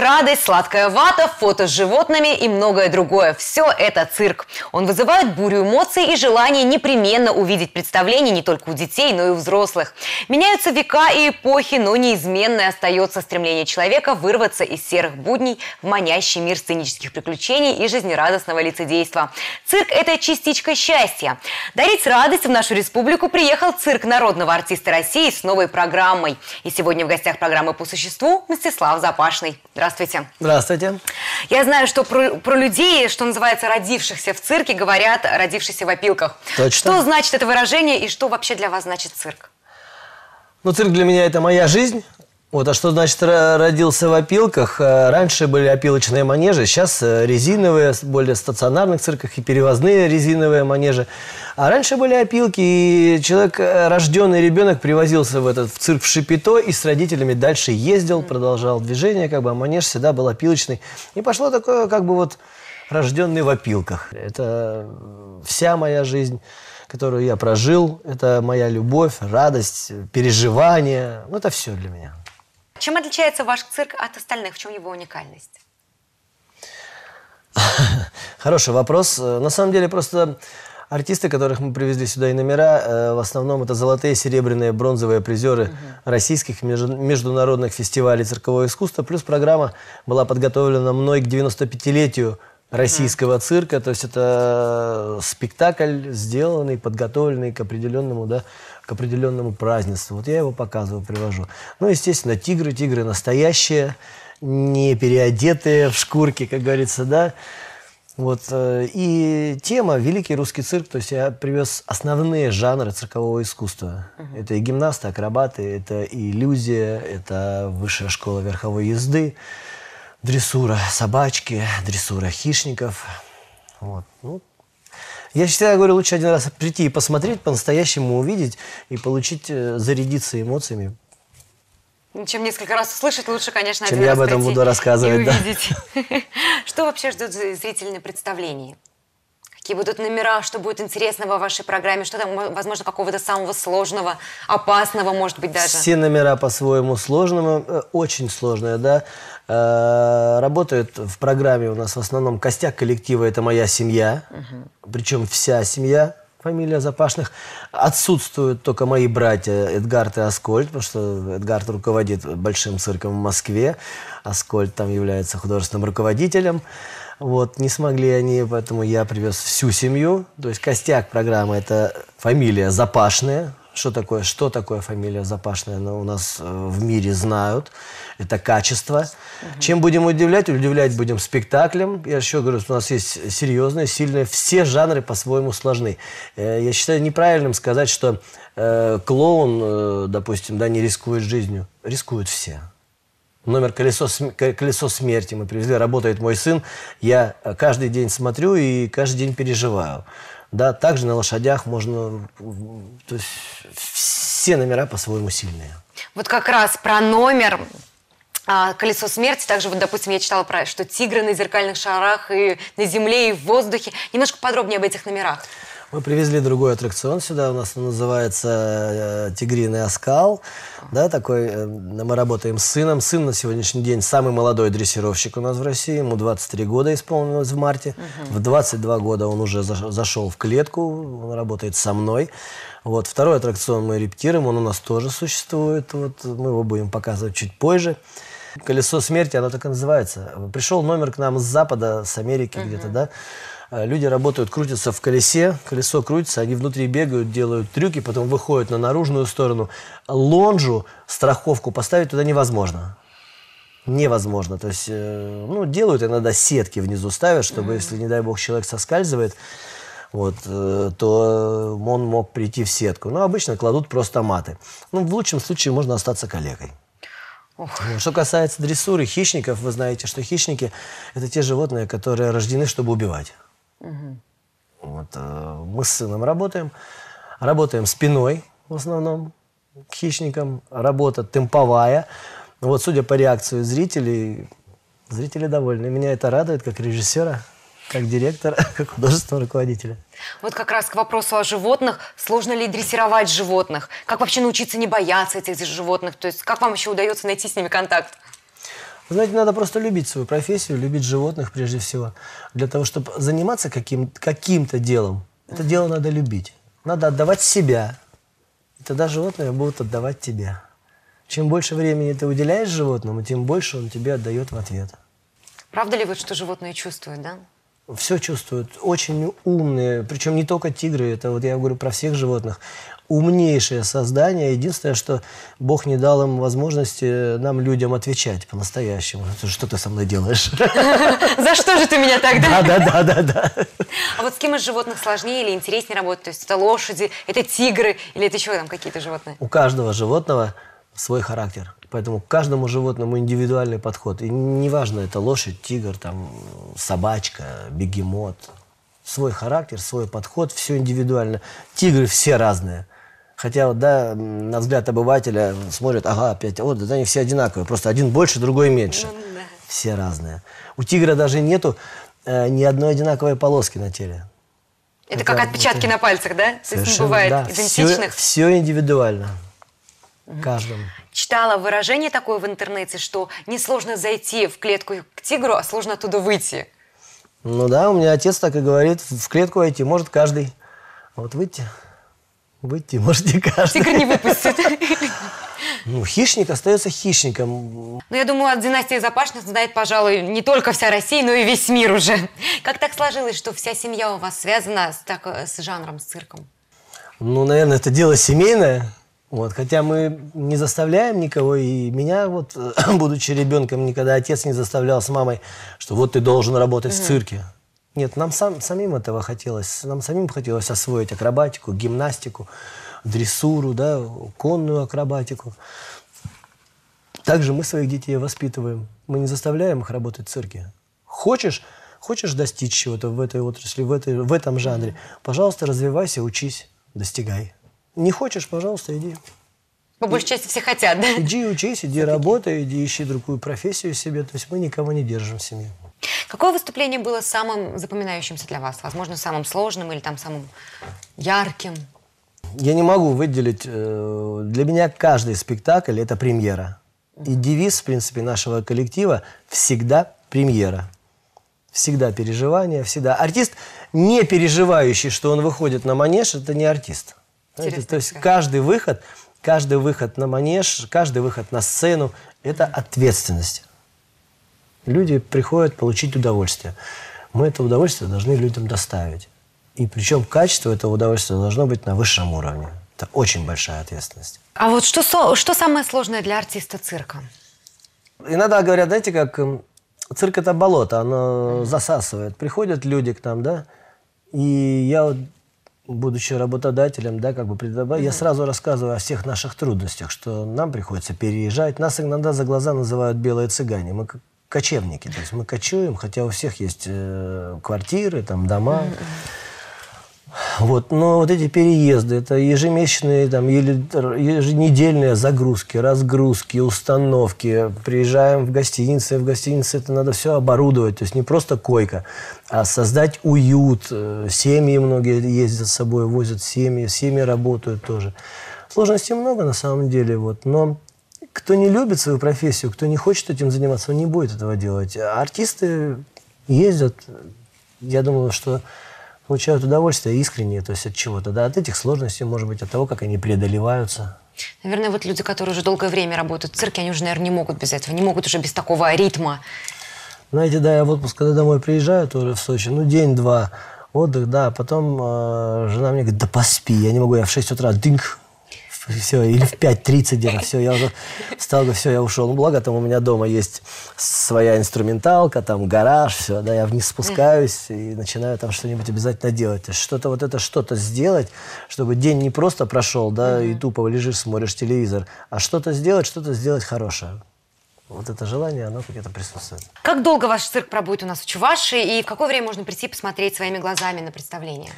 радость, сладкая вата, фото с животными и многое другое. Все это цирк. Он вызывает бурю эмоций и желание непременно увидеть представление не только у детей, но и у взрослых. Меняются века и эпохи, но неизменное остается стремление человека вырваться из серых будней в манящий мир сценических приключений и жизнерадостного лицедейства. Цирк – это частичка счастья. Дарить радость в нашу республику приехал цирк народного артиста России с новой программой. И сегодня в гостях программы по существу Мстислав Запашный. Здравствуйте здравствуйте. Здравствуйте. Я знаю, что про, про людей, что называется, родившихся в цирке, говорят «родившийся в опилках». Точно. Что значит это выражение и что вообще для вас значит цирк? Ну, цирк для меня – это моя жизнь, вот, а что значит родился в опилках? Э, раньше были опилочные манежи, сейчас э, резиновые, более стационарных цирках и перевозные резиновые манежи. А раньше были опилки, и человек, э, рожденный ребенок, привозился в этот в цирк в Шипито и с родителями дальше ездил, продолжал движение, как бы, а манеж всегда был опилочный. И пошло такое, как бы вот, рожденный в опилках. Это вся моя жизнь которую я прожил, это моя любовь, радость, переживание. Ну, это все для меня. Чем отличается ваш цирк от остальных? В чем его уникальность? Хороший вопрос. Э, на самом деле просто артисты, которых мы привезли сюда и номера, э, в основном это золотые, серебряные, бронзовые призеры угу. российских международных фестивалей циркового искусства. Плюс программа была подготовлена мной к 95-летию российского угу. цирка. То есть это э, спектакль, сделанный, подготовленный к определенному да, к определенному празднеству. Вот я его показываю, привожу. Ну, естественно, тигры, тигры настоящие, не переодетые в шкурки, как говорится, да. Вот. Э, и тема «Великий русский цирк», то есть я привез основные жанры циркового искусства. Угу. Это и гимнасты, акробаты, это и иллюзия, это высшая школа верховой езды, дрессура собачки, дрессура хищников. Вот. Ну, я всегда говорю, лучше один раз прийти и посмотреть, по-настоящему увидеть и получить, э, зарядиться эмоциями. Чем несколько раз услышать, лучше, конечно, Чем один я раз об этом буду рассказывать, да. Что вообще ждет зрителей на представлении? какие будут номера, что будет интересно в вашей программе, что там, возможно, какого-то самого сложного, опасного, может быть, даже? Все номера по-своему сложного, э, очень сложные, да. Э, Работают в программе у нас в основном костяк коллектива – это моя семья, угу. причем вся семья, фамилия Запашных. Отсутствуют только мои братья Эдгард и Аскольд, потому что Эдгард руководит большим цирком в Москве. Аскольд там является художественным руководителем. Вот, не смогли они, поэтому я привез всю семью. То есть костяк программы – это фамилия Запашная. Что такое, что такое фамилия Запашная? Она ну, у нас э, в мире знают. Это качество. Угу. Чем будем удивлять? Удивлять будем спектаклем. Я еще говорю, что у нас есть серьезные, сильные. Все жанры по-своему сложны. Э, я считаю неправильным сказать, что э, клоун, допустим, да, не рискует жизнью. Рискуют все номер «Колесо, «Колесо смерти» мы привезли, работает мой сын. Я э, каждый день смотрю и каждый день переживаю. Да, также на лошадях можно... То есть все номера по-своему сильные. Вот как раз про номер а, «Колесо смерти». Также, вот, допустим, я читала про, что тигры на зеркальных шарах и на земле, и в воздухе. Немножко подробнее об этих номерах. Мы привезли другой аттракцион сюда, у нас он называется э, «Тигриный оскал». Да, такой, э, мы работаем с сыном. Сын на сегодняшний день самый молодой дрессировщик у нас в России. Ему 23 года исполнилось в марте. Угу. В 22 года он уже зашел в клетку, он работает со мной. Вот. Второй аттракцион мы рептируем, он у нас тоже существует. Вот. Мы его будем показывать чуть позже. «Колесо смерти», оно так и называется. Пришел номер к нам с запада, с Америки угу. где-то, да? Э, люди работают, крутятся в колесе, колесо крутится, они внутри бегают, делают трюки, потом выходят на наружную сторону. Лонжу, страховку поставить туда невозможно. Невозможно. То есть, э, ну, делают иногда сетки внизу ставят, чтобы, если, не дай бог, человек соскальзывает, вот, э, то он мог прийти в сетку. Но обычно кладут просто маты. Ну, в лучшем случае можно остаться коллегой. Что касается дрессуры хищников, вы знаете, что хищники – это те животные, которые рождены, чтобы убивать. Угу. Вот, э, мы с сыном работаем. Работаем спиной в основном к хищникам. Работа темповая. Вот, судя по реакции зрителей, зрители довольны. Меня это радует как режиссера, как директора, как художественного руководителя. Вот как раз к вопросу о животных. Сложно ли дрессировать животных? Как вообще научиться не бояться этих животных? То есть как вам еще удается найти с ними контакт? Знаете, надо просто любить свою профессию, любить животных прежде всего. Для того, чтобы заниматься каким, каким-то делом, это дело надо любить. Надо отдавать себя. И тогда животные будут отдавать тебя. Чем больше времени ты уделяешь животному, тем больше он тебе отдает в ответ. Правда ли вот, что животные чувствуют, да? все чувствуют, очень умные, причем не только тигры, это вот я говорю про всех животных, умнейшее создание. Единственное, что Бог не дал им возможности э, нам, людям, отвечать по-настоящему. Что ты со мной делаешь? За что же ты меня тогда? Да, да, да, да, да. А вот с кем из животных сложнее или интереснее работать? То есть это лошади, это тигры или это еще там какие-то животные? У каждого животного свой характер. Поэтому к каждому животному индивидуальный подход. И неважно, это лошадь, тигр, там, собачка, бегемот. Свой характер, свой подход, все индивидуально. Тигры все разные. Хотя, вот, да, на взгляд обывателя смотрят, ага, опять, вот, да, они все одинаковые. Просто один больше, другой меньше. Ну все разные. У тигра даже нету э, ни одной одинаковой полоски на теле. Это, это как отпечатки это... на пальцах, да? Совершенно, То есть не бывает да. идентичных? Все, все индивидуально. Каждому. Читала выражение такое в интернете, что несложно зайти в клетку к тигру, а сложно оттуда выйти. Ну да, у меня отец так и говорит, в клетку войти может каждый. А вот выйти, выйти может не каждый. Тигр не выпустит. Ну, хищник остается хищником. Ну, я думаю, от династии Запашных знает, пожалуй, не только вся Россия, но и весь мир уже. Как так сложилось, что вся семья у вас связана с, так, с жанром, с цирком? Ну, наверное, это дело семейное. Вот, хотя мы не заставляем никого, и меня вот, будучи ребенком, никогда отец не заставлял с мамой, что вот ты должен работать угу. в цирке. Нет, нам сам, самим этого хотелось. Нам самим хотелось освоить акробатику, гимнастику, дрессуру, да, конную акробатику. Также мы своих детей воспитываем. Мы не заставляем их работать в цирке. Хочешь, хочешь достичь чего-то в этой отрасли, в, этой, в этом жанре, пожалуйста, развивайся, учись, достигай. Не хочешь, пожалуйста, иди. По большей части все хотят, да? Иди учись, иди работай, иди ищи другую профессию себе. То есть мы никого не держим в семье. Какое выступление было самым запоминающимся для вас? Возможно, самым сложным или там самым ярким? Я не могу выделить. Э, для меня каждый спектакль – это премьера. И девиз, в принципе, нашего коллектива – всегда премьера. Всегда переживание, всегда. Артист, не переживающий, что он выходит на манеж, это не артист. Знаете, то есть каждый выход, каждый выход на манеж, каждый выход на сцену – это ответственность. Люди приходят получить удовольствие. Мы это удовольствие должны людям доставить. И причем качество этого удовольствия должно быть на высшем уровне. Это очень большая ответственность. А вот что, что самое сложное для артиста цирка? Иногда говорят, знаете, как эм, цирк – это болото, оно засасывает. Приходят люди к нам, да, и я будучи работодателем, да, как бы предобав... mm-hmm. я сразу рассказываю о всех наших трудностях, что нам приходится переезжать. Нас иногда за глаза называют белые цыгане. Мы кочевники, то есть мы кочуем, хотя у всех есть э, квартиры, там дома. Mm-hmm. Вот, но вот эти переезды, это ежемесячные, там, или еженедельные загрузки, разгрузки, установки. Приезжаем в гостиницы, в гостинице это надо все оборудовать. То есть не просто койка, а создать уют. Э, семьи многие ездят с собой, возят семьи, семьи работают тоже. Сложностей много на самом деле, вот, но кто не любит свою профессию, кто не хочет этим заниматься, он не будет этого делать. А артисты ездят. Я думаю, что получают удовольствие искреннее, то есть от чего-то, да, от этих сложностей, может быть, от того, как они преодолеваются. Наверное, вот люди, которые уже долгое время работают в цирке, они уже, наверное, не могут без этого, не могут уже без такого ритма. Знаете, да, я в отпуск, когда домой приезжаю тоже в Сочи, ну, день-два, отдых, да, а потом э, жена мне говорит, да поспи, я не могу, я в 6 утра, дынь все, или в 5.30 где-то, все, я уже встал, все, я ушел. Ну, благо там у меня дома есть своя инструменталка, там гараж, все, да, я вниз спускаюсь и начинаю там что-нибудь обязательно делать. Что-то вот это что-то сделать, чтобы день не просто прошел, да, и тупо лежишь, смотришь телевизор, а что-то сделать, что-то сделать хорошее. Вот это желание, оно где-то присутствует. Как долго ваш цирк пробудет у нас в Чувашии? И в какое время можно прийти посмотреть своими глазами на представление?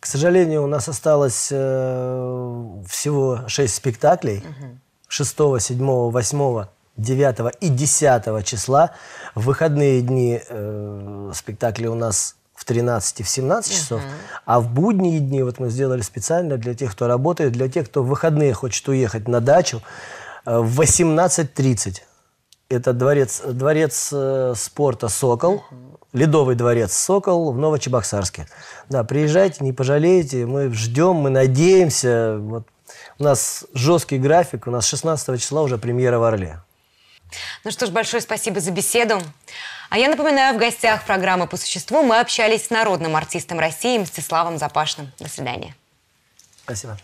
К сожалению, у нас осталось э, всего шесть спектаклей. Угу. 6, 7, 8, 9 и 10 числа. В выходные дни э, спектакли у нас в 13 и в 17 часов, uh а в будние дни, вот мы сделали специально для тех, кто работает, для тех, кто в выходные хочет уехать на дачу, э, в 18.30. Это дворец, дворец э, спорта «Сокол». Ледовый дворец «Сокол» в Новочебоксарске. Да, приезжайте, не пожалеете. Мы ждем, мы надеемся. Вот. У нас жесткий график. У нас 16 числа уже премьера в «Орле». Ну что ж, большое спасибо за беседу. А я напоминаю, в гостях программы «По существу» мы общались с народным артистом России Мстиславом Запашным. До свидания. Спасибо.